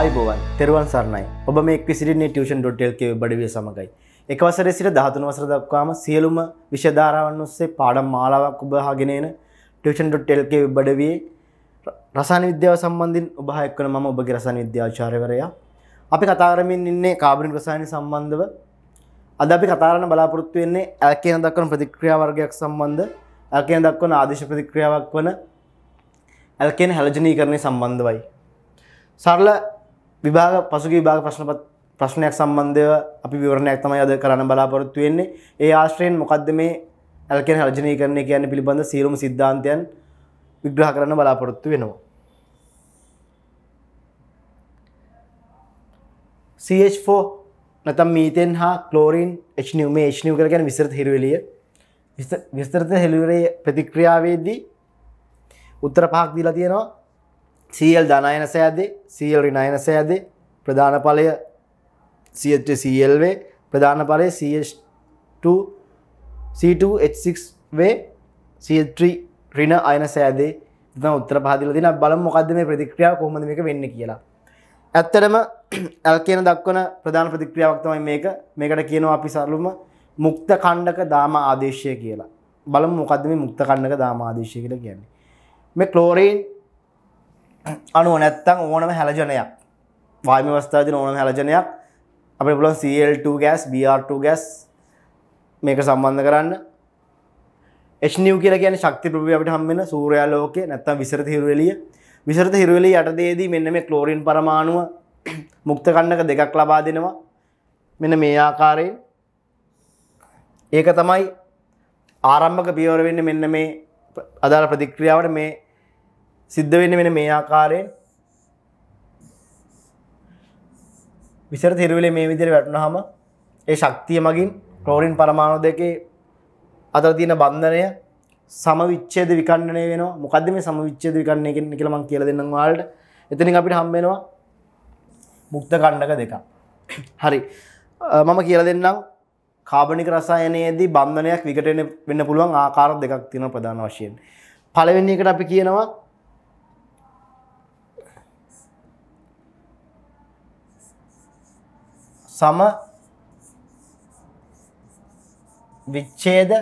ආයිබෝවන් තෙරුවන් සරණයි ඔබ මේ පිසිරින්නේ ටියෂන් ඩොට්ටල්ක බඩවිය සමඟයි. එකවසර සිට දහතුන වසර දක්වාම සියලුම විෂධාරාවන් ඔස්සේ පාඩම් මාලාවක් ඔබ හගෙනන ටියෂන් ඩොට්ටල්ක බඩවේ රසාන විද්‍යාව සම්බන්ධින් ඔබහයක්වන ම ඔබගේ රසාන විද්‍යාචාරවරයා. අපි කතාරමින් ඉන්නේ කාබරින් රසායන සම්බන්ධව අද අපි කතාරන බලාපොරොත්තු වෙන්නේ ඇකන දක්වන ප්‍රතික්‍රියාවර්ගයක් සම්බන්ධ ඇකන දක්වන ආදේශ ප්‍රතික්‍රියාවක් වන ඇල්කෙන් හැලජනී කරණය සම්බන්ධවයි. සරල විභාග පසුගේ විභාග ප්‍රශ්නපත් ප්‍රශ්නයක් සම්බන්ධව අපි විවරණයක් තමයි අද කරන්න බලාපොරොත්තු වෙන්නේ ඒ ආශ්‍රයෙන් මොකක්ද මේ ඇල්කෙන් හර්ජනය කරන්නේ කියන්නේ පිළිබඳ සියලුම සිද්ධාන්තයන් විග්‍රහ කරන්න බලාපොරොත්තු වෙනවා. CH4 නැතම් මීතෙන් හා කලෝරීන් එ්නිව මේ ශ්නිව කරගැන විසරත හිරවලිය විස්තරත හෙළුවරේ ප්‍රතික්‍රියාවේදී උත්තර පහක් දීලා තියෙනවා සල් ධනයන සෑදේ සල් රිනයන සෑදේ ප්‍රධාන පලය සල්වේ ප්‍රධාන පලය C2H6 වේ C3 රින අයන සෑදේ උත්තර පහදිල දින බලම් මොකද මේ ප්‍රතික්‍රියා කොහොමද මේක වෙන්න කියලා. ඇත්තටම ඇල්කන දක්වන ප්‍රධාන ප්‍රතික්‍රියාවක් තමයි මේක මේකට කියනවා අපි සරලුම මුක්ත කණ්ඩක දාම ආදේශය කියලා බලම් මොකද මේ මුක්ත කණ්ඩක දාම ආදේශය කියලා කියන්නේ. මේ ක්ලෝරීන් අනුව නැත්තං ඕනම හැලජනයක් වායම අවස්ථාවදින ඕනම හැලජනයක් අපේ පුළුවන් CL2 ගෑස් BR2 ගෑස් මේක සම්බන්ධ කරන්න එෂ්නිව් කියලා කියන්නේ ශක්ති ප්‍රභාවය අපිට හම් වෙන සූර්යා ලෝකේ නැත්තම් විසිරත හිරුවෙලිය විසිරත හිරුවෙලිය යටතේදී මෙන්න මේ ක්ලෝරින් පරමාණුව මුක්ත කණ්ඩක දෙකක් ලබා දෙනවා මෙන්න මේ ආකාරයෙන් ඒක තමයි ආරම්භක පියවර වෙන්නේ මෙන්න මේ අදාළ ප්‍රතික්‍රියාවට මේ සිද්ධ වෙන්න වෙන මේ ආකාරයෙන් විසර තෙරවිලේ මේ විදිහට වැටුනහම ඒ ශක්තිය මගින් ක්ලෝරින් පරමාණු දෙකේ අතර තියෙන බන්ධනය සමවිච්ඡේද විකණ්ඩණය වෙනවා. මොකද්ද මේ සමවිච්ඡේද විකණ්ඩණය කියන්නේ කියලා මම කියලා දෙන්නම් ඔයාලට. එතනින් අපිට හම් වෙනවා මුක්ත කණ්ඩක දෙකක්. හරි. මම කියලා දෙන්නම් කාබනික රසායනයේදී බන්ධනයක් විකටන වෙන්න පුළුවන් ආකාර දෙකක් තියෙනවා ප්‍රධාන වශයෙන්. පළවෙනි එකට අපි කියනවා සම විච්ඡේද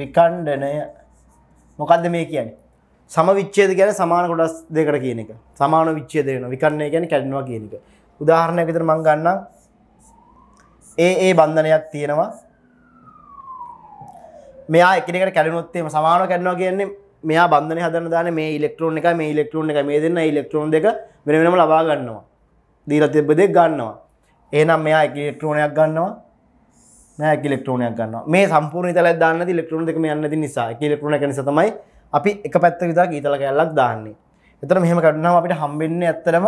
විකණ්ඩනය මොකද්ද මේ කියන්නේ? සම විච්ඡේද කියන්නේ සමාන කොටස් දෙකකට කියන එක. සමාන විච්ඡේද වෙනවා. විකණ්ඩනය කියන්නේ කැඩෙනවා කියන එක. උදාහරණයක් විතර මම ගන්නම්. ඒ ඒ බන්ධනයක් තියෙනවා. මෙයා එකිනෙකට කැඩුණොත් එහෙම සමානව කැඩනවා කියන්නේ මෙයා බන්ධනය හදන්න දාන්නේ මේ ඉලෙක්ට්‍රෝන එකයි මේ ඉලෙක්ට්‍රෝන එකයි මේ දෙන්න ඉලෙක්ට්‍රෝන දෙක වෙන වෙනම ලබා ගන්නවා. දීලා තිබ්බ දෙයක් ගන්නවා. එහෙනම් මෙයා එක ඉලෙක්ට්‍රෝනයක් ගන්නවා. මෙයා එක ඉලෙක්ට්‍රෝනයක් ගන්නවා. මේ සම්පූර්ණ ඉතලයක් දාන්න නැති ඉලෙක්ට්‍රෝන දෙක මේ යන්නේ නැති නිසා එක ඉලෙක්ට්‍රෝන එක නිසා තමයි අපි එක පැත්ත විතරක් ඊතල කැලලක් දාන්නේ. එතන මෙහෙම කඩනවා අපිට හම්බෙන්නේ ඇත්තටම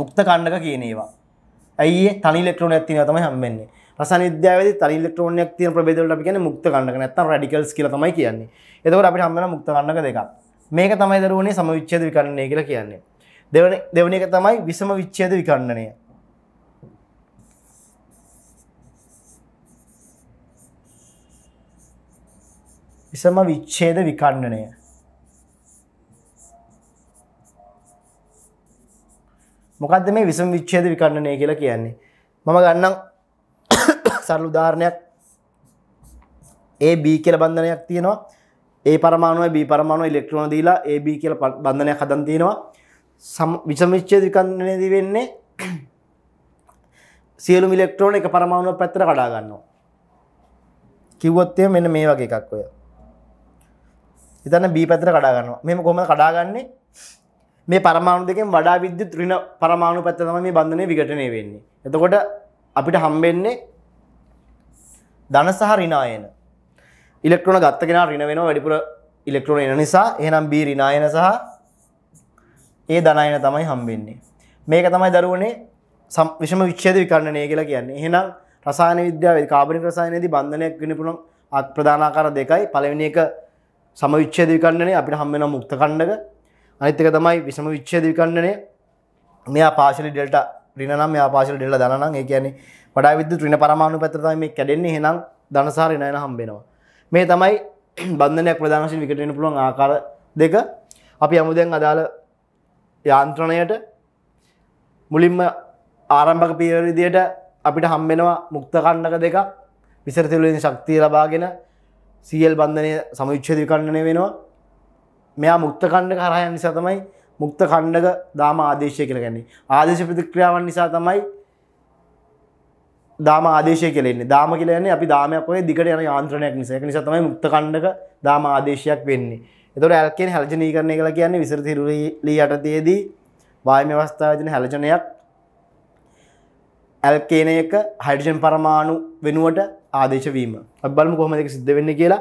මුක්ත කණ්ඩක කියන ඒවා. ඇයි තනි ඉලෙක්ට්‍රෝනයක් තියෙනවා තමයි හම්බෙන්නේ. රසායන විද්‍යාවේදී තනි ඉලෙක්ට්‍රෝනයක් තියෙන ප්‍රභේද වලට අපි කියන්නේ මුක්ත කණ්ඩක නැත්තම් රැඩිකල්ස් කියලා තමයි කියන්නේ. එතකොට අපිට හම්බ වෙන මුක්ත කණ්ඩක දෙකක්. මේක තමයි දරුවනේ සමවිච්ඡේද විකරණය කියලා කියන්නේ. දෙවන එක තමයි විසම විච්ඡේද විකණ්ණනය. විසම විච්ඡේද විකණ්ණනය. මොකක්ද මේ විසම විච්ඡේද විකණ්ණනය කියලා කියන්නේ? මම ගන්නම් සරල උදාහරණයක් ඒ B කියල බන්ධනයක් තියෙනවා ඒ පරමාණුව B පරමාණුව ඉලෙක්ට්‍රෝන දීලා AB කියල බන්ධනයක් හදන් තියෙනවා විසමිච්ඡේද විකන්දනයේදී වෙන්නේ සියලුම ඉලෙක්ට්‍රෝන එක පරමාණුවක් පැත්තට කඩා ගන්නවා. කිව්වොත් එහෙම මෙන්න මේ වගේ එකක් ඔය. ඉතින් B පැත්තට කඩා ගන්නවා. මෙහෙම කොහමද කඩාගන්නේ? මේ පරමාණු දෙකෙන් වඩා විද්‍යුත් ඍණ පරමාණු පැත්ත තමයි මේ බන්ධනය විඝටනය වෙන්නේ. එතකොට අපිට හම්බෙන්නේ ධන සහ ඍණ අයන. ඉලෙක්ට්‍රෝන ගත්ත කෙනා ඍණ වෙනවා වැඩිපුර ඉලෙක්ට්‍රෝන එන නිසා. එහෙනම් B ඍණ අයන සහ ඒ දනයන තමයි හම්බෙන්නේ. මේක තමයි දරුවනේ විෂම විච්ඡේද විකරණය කියලා කියන්නේ. එහෙනම් රසායන විද්‍යාවේ කාබනික රසායනයේදී බන්ධනයක් වෙන්න පුළුවන් අත් ප්‍රධානාකාර දෙකයි. පළවෙනි එක සම විච්ඡේද විකරණය අපිට හම් වෙන මුක්ත කණ්ඩක. අනිත් එක තමයි විෂම විච්ඡේද විකරණය. මෙයා පාර්ශලි ඩෙල්ටා ඍණ නම් මෙයා පාර්ශලි ඩෙල්ටා ධන නම් ඒ කියන්නේ වඩා විද්‍යුත් ඍණ පරමාණු පැත්තට තමයි මේ කැඩෙන්නේ. එහෙනම් ධනසහ ඍණ යන හම් වෙනවා. මේ තමයි බන්ධනයක් ප්‍රධාන වශයෙන් විකට වෙන්න පුළුවන් ආකාර දෙක. අපි යමු දැන් අදාළ යාන්ත්‍රණයට මුලින්ම ආරම්භක පියවරිදියට අපිට හම්බෙනවා මුක්තකණ්ඩක දෙක විසරතිලුවෙන් ශක්තිය ලබාගෙන සියල් බන්ධනය සමවිච්ඡේද විකණ්ඩනය වෙනවා මෙයා මුක්තකණ්ඩක හරහයන් නිසා තමයි මුක්ත කණ්ඩක දාම ආදේශය කළ ගැන්නේ ආදේශ ප්‍රතික්‍රියාවන් නිසා තමයි දාම ආදේශය කෙලෙන්නේ දාම කියලන්නේ අපි දාමයක් ඔය දිකට යන යාන්ත්‍රණයක් නිසා එක නිසා තමයි මුක්ත කණ්ඩක දාම ආදේශයක් වෙන්නේ එතොට ඇල්කෙන් හැල්ජනී කරණය කළ කියන්නේ විසර තිරුලී යටතයේදී වායම අවස්ථාවජන හැලජනයක් ඇල්කේනයක හයිඩජන් පරමාණු වෙනුවට ආදේශවීම අබලම කොහමදක සිද්ධ වෙන්න කියලා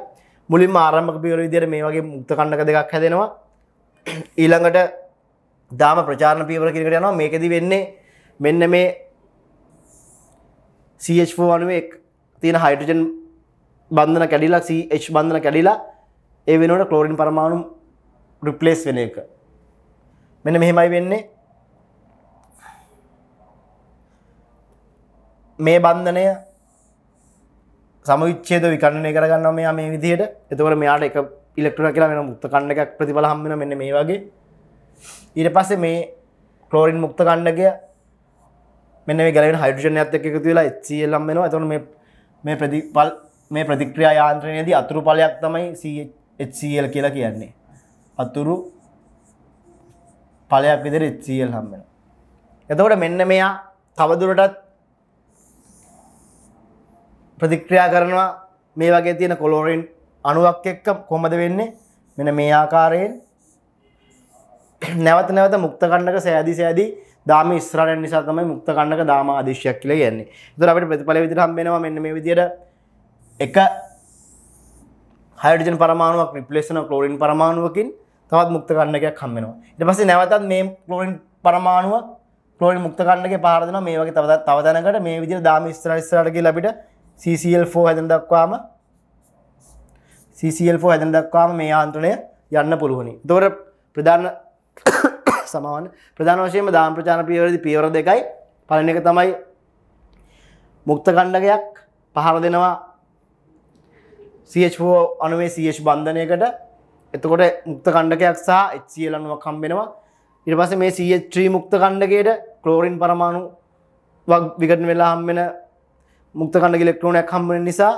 මුලින් ආරම්මක පියවර විදිර මේ වගේ මුක්ත කණ්ඩක දෙකක් හැදෙනවා ඊළඟට දාම ප්‍රචාරණ පියවර කිරකට යනවා මේකෙදි වෙන්නේ මෙන්න මේ CH4 අනුව තියෙන හයිඩජන් බන්ධන කැඩිලා CH බන්ධන කැඩිලා ඒ වෙනුවට ක්ලෝරින් පරමාණු රිප්ලේස් වෙන එක. මෙන්න මෙහෙමයි වෙන්නේ. මේ බන්ධනය සමවිච්ඡේද විකණනය කරගන්නවා මෙයා මේ විදිහට. එතකොට මෙයාට එක ඉලෙක්ට්‍රෝන කියලා වෙන මුක්ත කණ්ඩ එකක් ප්‍රතිඵල හම් වෙනවා මෙන්න මේ වගේ. ඊට පස්සේ මේ ක්ලෝරින් මුක්ත කණ්ඩකය මෙන්න මේ ගැලවෙන හයිඩ්‍රජන් එකත් එක්ක එකතු වෙලා HCl හම් වෙනවා. එතකොට මේ මේ ප්‍රතිඵල මේ ප්‍රතික්‍රියා යාන්ත්‍රණයේදී අතුරු ඵලයක් තමයි CH HCL කියලා කියන්නේ අතුරු පලයක් විදිර HCL හම්බෙන එතකොට මෙන්න මෙයා තවදුරටත් ප්‍රතික්‍රියා කරනවා මේ වගේ තියෙන කොලෝරින් අනුවක් එක්ක කොමද වෙන්නේ මෙන මේ ආකාරයෙන් නැවත නැවත මුක්ත කණ්ඩක සෑදි සෑදි දාම ස්රාණන් නිසා තමයි මුක්ත කණ්ඩක දාම අදේශයක් කියල කියන්නේ දර අපට ප්‍රතිඵල විදිර හම්බෙනවා මෙන්න මේ විදියට එක හයිඩජන් පරමාණුවක් රිපලේෂන කලෝරින් පරමාණුවකින් තවත් මුක්ත කන්නකයක් හම්මෙනවා ඉට පස්සේ නැවතත් මේ කලෝරින් පරමාණුව කලෝරින් මුක්ත කන්නක පාරදන මේ වගේ තවත් තවදනකට මේ විදිර දාම ස්ත්‍රයිස්රටගේ ලබිට CCL4 හැදන් දක්වාම CCL4 හැදන් දක්වාම මේ ආන්තුනය යන්න පුළුවනි දොර ප්‍රධාන සමාන ප්‍රධාන වශයම දාම් ප්‍රචාන පියවරදි පියවර දෙකයි පලන එක තමයි මුක්ත කණ්ඩකයක් පහර දෙනවා සෝ අනුවේ සH බන්ධනයකට එතකොට මුක්ත කණ්ඩකයක් සහ එ්චියලනුවක් කම්බෙනවා ඉට පස මේ සH3 මුක්ත කණ්ඩකයට කලෝරින් පරමාණු විගටන වෙලා හම්බෙන මුක්ත කණඩ ඉලෙක්ට්‍රෝනයක් හම්බෙන නිසා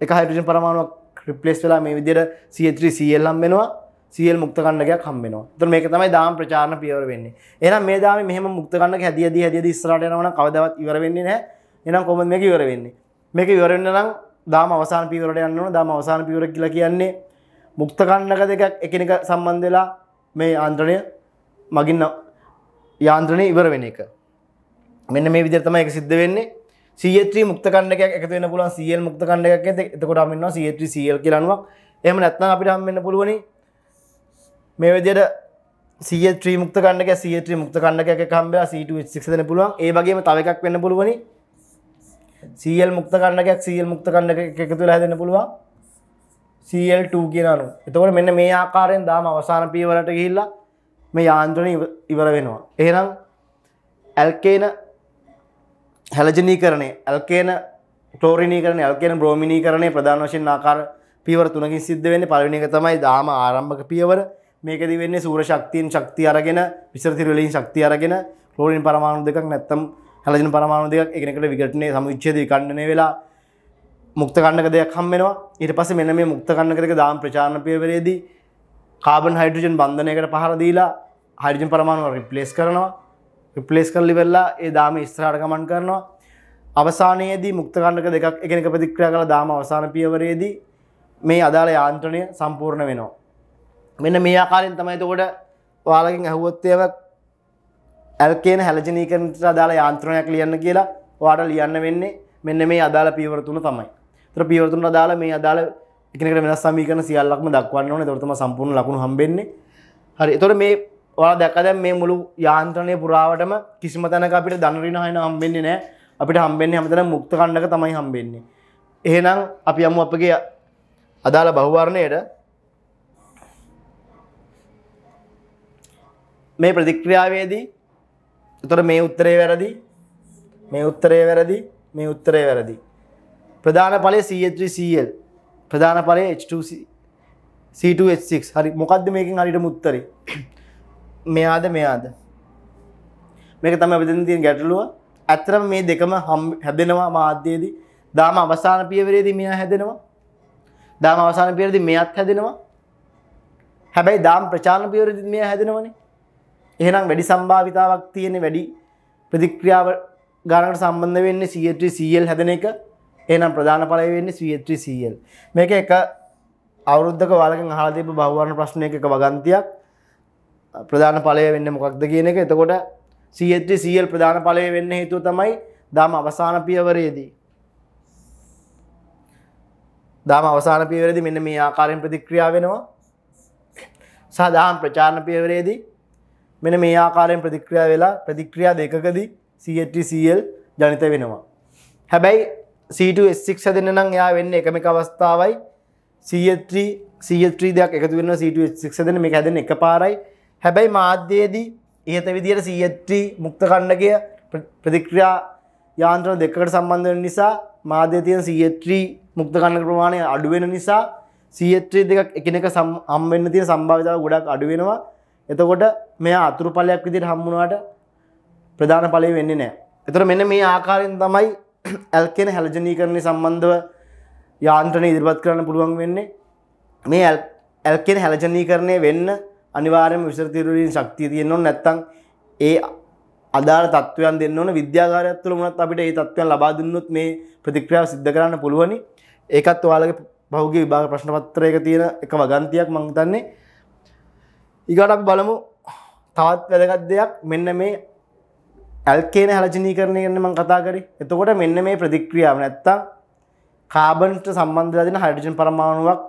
එක හයිටජන් පරමාණුවක් ක්‍රිප්ලේස් වෙලා මේ විදිර සH3 සල් හම්බෙනවා සියල් මුක්ත කණ්ඩකයක් හම්බෙනවා තුර මේක තමයි දාම් ප්‍රචාරණ පියවර වෙන්නේ එනම් මේ දාම මෙහම මුක්ත කණ්ඩක හැදිය දී හැදිය ඉස්රට යනවන කවදවත් ඉවර වෙන්නේ නැහැ එනම් කොමද මේක ඉවර වෙන්නේ මේක ඉවරන්න නම් දාම අවසාන පිවරට යන්නන දම අවසාන පිවර කියල කියන්නේ මුක්ත කණ්ඩක දෙක එකනක සම්බන්ධලා මේ ආන්ත්‍රණය මගින් යාන්ත්‍රණය ඉවර වෙන එක මෙන්න මේ විදර්තම එක සිද්ධ වෙන්නේ සීත්‍රී මුක්ත කණ්ඩක එකතු වෙන පුළුවන් සියල් මුක්ත කණ්ඩක එතකොට අමන්නවා සීත්‍රී සියල් කියලනවා එම නැත්නම් අපිට හම්වෙන්න පුළුවනි මේ විදියට සීත්‍රී මුක්ත කණ්ඩක සීත්‍රී මුක්ත කණ්ඩක කම්බලා සීට ක්ෂදන පුළුවන් ඒ වගේම තව එකක් වෙන්න පුළුවනි සල් මුක්ත කන්නකයක් සල් මුක්ත කන්නක එකතු හැදන්න පුළුවන් සල්2 කියනනු එතකොට මෙන්න මේ ආකාරයෙන් දාම අවසාන පීවලට ගිහිල්ලා මේ යාන්ත්‍රණ ඉවර වෙනවා එහෙනම් ඇල්කේන හැලජනී කරණය ඇල්කේන ටෝරිණී කරන ඇල්කේන බ්‍රෝමිණී කරණය ප්‍රධාන වශයෙන් ආකාර පීවර තුනකින් සිද්ධ වෙන්නේ පළවෙනි එක තමයි දාම ආරම්භක පීවර මේකද වෙන්නේ සූර ශක්තියෙන් ශක්ති අරගෙන විසරතිරවලින් ශක්ති අරගෙන ලෝරින් පරමාණු දෙකක් නැත්තම් හලජන පරමාණු දෙයක් එකනකට විගටනේ සමුච්චේදී කණ්ඩනය වෙලා මුක්ත කණ්ඩක දෙයක් හම්මෙනවා ඊට පස මෙන මේ මුක්ත කණ්ඩකරක දාම් ප්‍රචාණ පියවරේදී කාබන් හයිඩරජන් බන්ධනයකට පහරදීලා හරිජන් පරමාණුව රිප්ලේස් කරනවා රිප්ලේස් කරලි වෙල්ලා ඒ දාම ස්ත්‍රාට ගමන් කරනවා අවසානයේදී මුක්තකණ්ඩක දෙකක් එකනක ප්‍රතික්‍රියා කළ දාම අවසාන පියවරේදී මේ අදාළ යාන්ත්‍රණය සම්පූර්ණ වෙනවා. මෙන්න මේ ආකාරයෙන් තමයි එතකොට ඔයාලගෙන් ඇහුවොත් ඒවා ඇල්කේන හැලජනීකරනට අදාළ යාන්ත්‍රණයක් ලියන්න කියලා වාට ලියන්න වෙන්නේ මෙන්න මේ අදාළ පීවරතුන තමයි තර පීවරතුන් අදාළ මේ අදාළ එකනකට වෙනස් සමීකන සියල්ලක්ම දක්වන්න ඕන තොරතම සම්පූර්ණ ලකුණු හම්බෙන්නේ හරි එතොට මේ වා දැකද මේ මුළු යාන්ත්‍රණය පුරාවටම කිසිම තැනක අපිට දනරින හයන හම්බෙන්නේ නෑ අපිට හම්බෙන්නේ හමතන මුක්ත කණ්ඩක තමයි හම්බෙන්නේ එහෙනම් අපි අමු අපගේ අදාළ බහුවරණයට මේ ප්‍රතික්‍රියාවේදී එතොට මේ උත්තරේ වැරදි මේ උත්තරේ වැරදි මේ උත්තරේ වැරදි. ප්‍රධාන පලේ CH3CL ප්‍රධාන පලේ H2C2H6 හරි මොකක්ද මේකින් අරිට මුත්තරේ මෙයාද මෙයාද මේක තම බදන තියෙන් ගැටලුව ඇතරම මේ දෙකම හම් හැදෙනවා මාධ්‍යයේදී දාම අවසාන පියවරේදී මෙයා හැදෙනවා දාම අවසාන පියවරේදී මෙයත් හැදෙනවා හැබැයි දාම් ප්‍රචාරණ පියවරේදී මෙයා හැදෙනවනේ එහෙනම් වැඩි සම්භාවිතාවක් තියෙන වැඩි ප්‍රතික්‍රියාව ගානට සම්බන්ධ වෙන්නේ CH3Cl හැදෙන එක. එහෙනම් ප්‍රධාන ඵලය වෙන්නේ CH3Cl. මේක එක අවුරුද්දක ඔයාලගෙන් අහලා තිබ්බ බහුවර්ණ ප්‍රශ්නයක එක වගන්තියක්. ප්‍රධාන ඵලය වෙන්නේ මොකක්ද කියන එක. එතකොට CH3Cl ප්‍රධාන ඵලය වෙන්න හේතුව තමයි දාම අවසාන පියවරේදී දාම අවසාන පියවරේදී මෙන්න මේ ආකාරයෙන් ප්‍රතික්‍රියා වෙනවා. සහ දාම් ප්‍රචාරණ පියවරේදී මෙන මේ ආකාරයෙන් ප්‍රතික්‍රියා වෙලා ප්‍රතික්‍රියා දෙකකදී CHCl ජනිත වෙනවා. හැබැයි C2S6 හැදෙන්න නම් එයා වෙන්නේ එකම එක අවස්ථාවයි CH3 CH3 දෙයක් එකතු වෙනවා C2S6 හැදෙන මේක හැදෙන්නේ එකපාරයි. හැබැයි මාධ්‍යයේදී ඉහත විදිහට CH3 මුක්ත කණ්ඩකය ප්‍රතික්‍රියා යාන්ත්‍ර දෙකකට සම්බන්ධ වෙන නිසා මාධ්‍යයේ තියෙන CH3 මුක්ත කණ්ඩක ප්‍රමාණය අඩු වෙන නිසා CH3 දෙකක් එකිනෙක හම් වෙන්න තියෙන සම්භාවිතාව ගොඩක් අඩු වෙනවා. එතකොට මෙයා අතුරු පලයක් විදිට හම්බුණාට ප්‍රධාන පලය වෙන්නේ නෑ. එතර මෙන්න මේ ආකාරයෙන් තමයි ඇල්කෙන හැලජනී කරණය සම්බන්ධව යාන්ත්‍රන ඉදිරිපත් කරන්න පුළුවන් වෙන්නේ මේ ඇල්කෙන් හැලජනී කරණය වෙන්න අනිවාරම විසරතිරුරින් ශක්තිය තියෙන්න්නො නැත්තං ඒ අදාර තත්වයන් දෙන්න ඕන විද්‍යාකාරයත්තුල වුණත් අපිට ඒ තත්වයන් ලබා දුන්නොත් මේ ප්‍රතික්‍රියාව සිද්ධ කරන්න පුළුවනි ඒකත් ඔයාලගේ පහුගේ විභාග ප්‍රශ්නපත්‍රයක තියෙන එක වගන්තියක් මංතන්නේ ඉගටක් බලමු තවත් වැදගත් දෙයක් මෙන්න මේ ඇල්කේන හලජනී කරණය කරන්න මං කතා කරි එතකොට මෙන්න මේ ප්‍රතික්‍රියාව නැත්තං කාබන්ට සම්බන්ධ දින හයිඩජන් පරමාණුවක්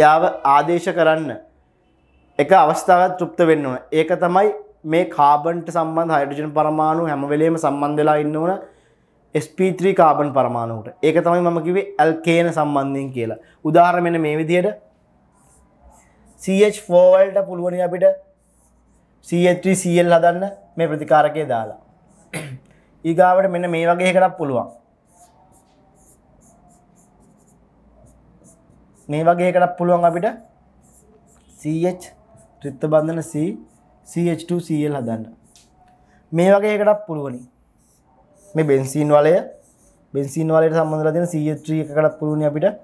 එයාව ආදේශ කරන්න එක අවස්ථාවත් තෘප්ත වෙන්න ඕන ඒක තමයි මේ කාබන්ට සම්බන්ධ හයිඩජන් පරමාණු හැමවෙලේම සම්බන්ධ වෙලා ඉන්න ඕන SP3 කාබන් පරමාණුවට ඒක තමයි මම කිව්වේ ඇල්කේන සම්බන්ධයෙන් කියලා උදාහරණය මේ විදිහට CH4වලට පුළුවනි අපිට CH3 Cl හදන්න මේ ප්‍රතිකාරකය දාලා. ඊගාවට මෙන්න මේ වගේ එකක් පුළුවන්. මේ වගේ එකක් පුළුවන් අපිට CH ත්‍රිත්ව බන්ධන C CH2 Cl හදන්න. මේ වගේ එකක් පුළුවනි. මේ බෙන්සීන් වලය බෙන්සීන් වලට සම්බන්ධලා තියෙන CH3 එකකට පුළුවනි අපිට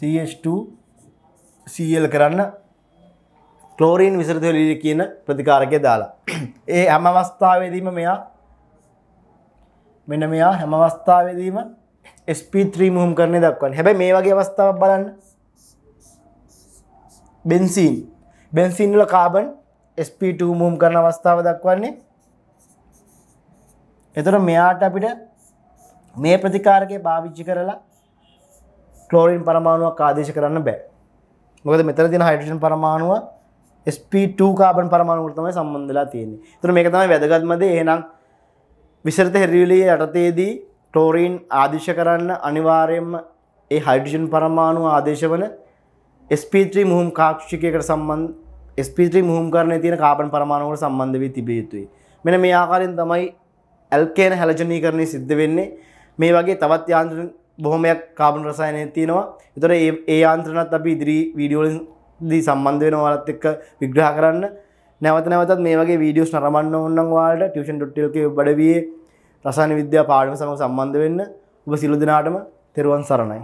CH2 CL කරන්න කලෝරීන් විසරතවලිය කියන ප්‍රතිකාරකය දාලා. ඒ හැම අවස්ථාවේදීම මෙයා මෙන්න මෙයා හැම අවස්ථාවේදීම SP3 මුහුම් කරන්නේ දක්වන්න. හැබැයි මේ වගේ අවස්ථාවක් බලන්න. බෙන්සීන්. බෙන්සීන් වල කාබන් SP2 මුහුම් කරන අවස්ථාව දක්වන්නේ. එතකොට මෙයාට අපිට මේ ප්‍රතිකාරකය පාවිච්චි කරලා කලෝරින් පරමාණුවක් ආදේශ කරන්න බෑ මොකද මෙතර තින හයිටෂන් පරමාණුව SP2 කාබන් පරමාණුවටතමයි සම්බන්ධලා තියෙන්නේ තුර මේක තමයි වැදගත්මද ඒනම් විසරත හෙරවිලේ යටතේදී ටෝරීන් ආදිශ කරන්න අනිවාර්යෙන්ම ඒ හයිඩිෂන් පරමාණු ආදේශ වන SP3 මුහුම් කාක්ෂිකයකට සම්බන්ධ SP3 මුහුම් කරන තියෙන කාබන් පරමාණුවට සම්බන්ධ වී තිබිය යුතුයි. මෙන්න මේ ආකාරයෙන් තමයි ඇල්කේන හැලජනීකරණය සිද්ධ වෙන්නේ. මේ වගේ තවත් යාන්ත්‍රික බොහොමයක් කාබන් රසායනය තියෙනවා එතොර ඒ ආන්ත්‍රනත් අපි ඉදිරි වීඩියෝලින් දී සම්බන්ධ වෙන වලත් එක්ක විග්‍රහ කරන්න නැවත නැවතත් මේ වගේ වීඩියෝස් නරමන්න ඔන්නම් වාලට ටියුෂන් ඩොට්ටල්ක බඩවියේ රසායන විද්‍යා පාඩම සමඟ සම්බන්ධ වෙන්න ඔබ සිළු දෙනාටම තෙරුවන් සරණයි